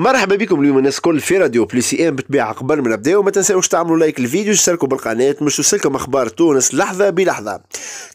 مرحبا بكم اليوم الناس الكل في راديو بليسي ام بتبيع قبل ما نبداو ما تنساوش تعملوا لايك الفيديو وتشتركوا بالقناه باش توصلكم اخبار تونس لحظه بلحظه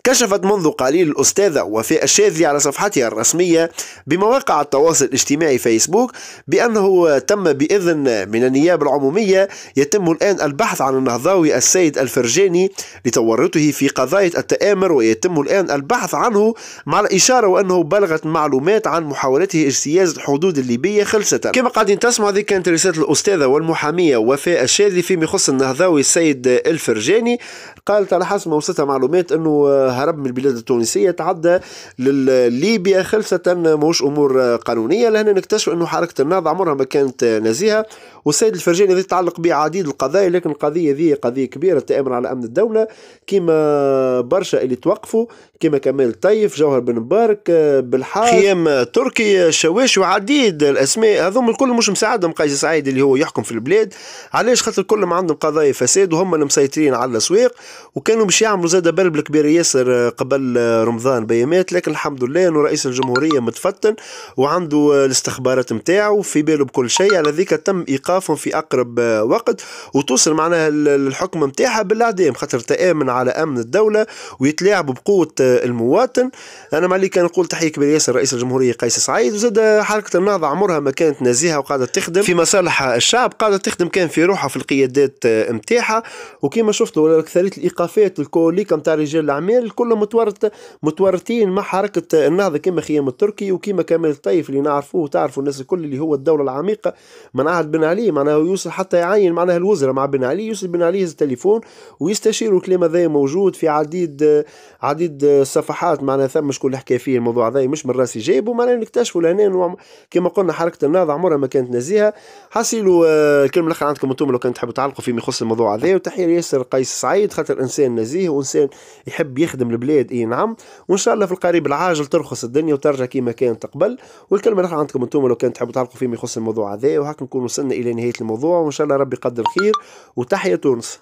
كشفت منذ قليل الاستاذه وفاء الشاذلي على صفحتها الرسميه بمواقع التواصل الاجتماعي فيسبوك بانه تم باذن من النيابه العموميه يتم الان البحث عن النهضاوي السيد الفرجاني لتورطه في قضايا التآمر ويتم الان البحث عنه مع الاشاره وانه بلغت معلومات عن محاولته اجتياز الحدود الليبيه خلصة كما قاعدين تسمعوا ذيك كانت رسالة الأستاذة والمحامية وفاء الشاذي فيما يخص النهضاوي السيد الفرجاني قالت على حسب ما وصلتها معلومات أنه هرب من البلاد التونسية تعدى لليبيا خلصة ماهوش أمور قانونية لهنا نكتشف أنه حركة النهضة عمرها ما كانت نزيهة والسيد الفرجاني هذه تتعلق بعديد القضايا لكن القضية ذي قضية كبيرة تأمر على أمن الدولة كما برشا اللي توقفوا كما كمال طيف جوهر بن مبارك بالحار خيام تركي شواش وعديد الأسماء هذوم الكل الكل مش مساعدهم قيس سعيد اللي هو يحكم في البلاد علاش خاطر الكل عندهم قضايا فساد وهم اللي مسيطرين على الاسواق وكانوا باش يعملوا زاد بلبل كبير ياسر آه، قبل آه، رمضان بيامات لكن الحمد لله انه رئيس الجمهوريه متفطن وعنده آه، الاستخبارات نتاعو في باله بكل شيء على ذيك تم ايقافهم في اقرب وقت وتوصل معناها الحكم نتاعها بالاعدام خاطر تامن على امن الدوله ويتلاعبوا بقوه المواطن انا مالي كان نقول تحيه كبير ياسر رئيس الجمهوريه قيس سعيد وزاد حركه النهضه عمرها ما كانت نزيهه فيها وقاعده تخدم في مصالح الشعب قاعده تخدم كان في روحها في القيادات نتاعها آه، وكما شفت اكثريه الايقافات الكوليكا نتاع رجال الاعمال كلهم متورط متورطين مع حركه النهضه كما خيام التركي وكما كمال الطيف اللي نعرفوه وتعرفوا الناس الكل اللي هو الدوله العميقه من عهد بن علي معناها يوصل حتى يعين معناها الوزراء مع بن علي يوصل بن علي يهز التليفون ويستشير الكلام هذا موجود في عديد آه، عديد آه، صفحات معناها ثم شكون اللي حكى فيه الموضوع هذا مش من راسي جايبه معناها نكتشفوا لهنا كما قلنا حركه النهضه عمرها ما كانت نزيهه حصلوا آه، الكلمه الاخيره عندكم انتم لو كان تحبوا تعلقوا فيما يخص الموضوع هذا وتحيه ياسر قيس سعيد خاطر انسان نزيه وانسان يحب يخدم البلاد اي نعم وان شاء الله في القريب العاجل ترخص الدنيا وترجع كما كانت قبل والكلمه الاخيره عندكم انتم لو كان تحبوا تعلقوا فيما يخص الموضوع هذا وهاك نكون وصلنا الى نهايه الموضوع وان شاء الله ربي يقدر خير وتحيه تونس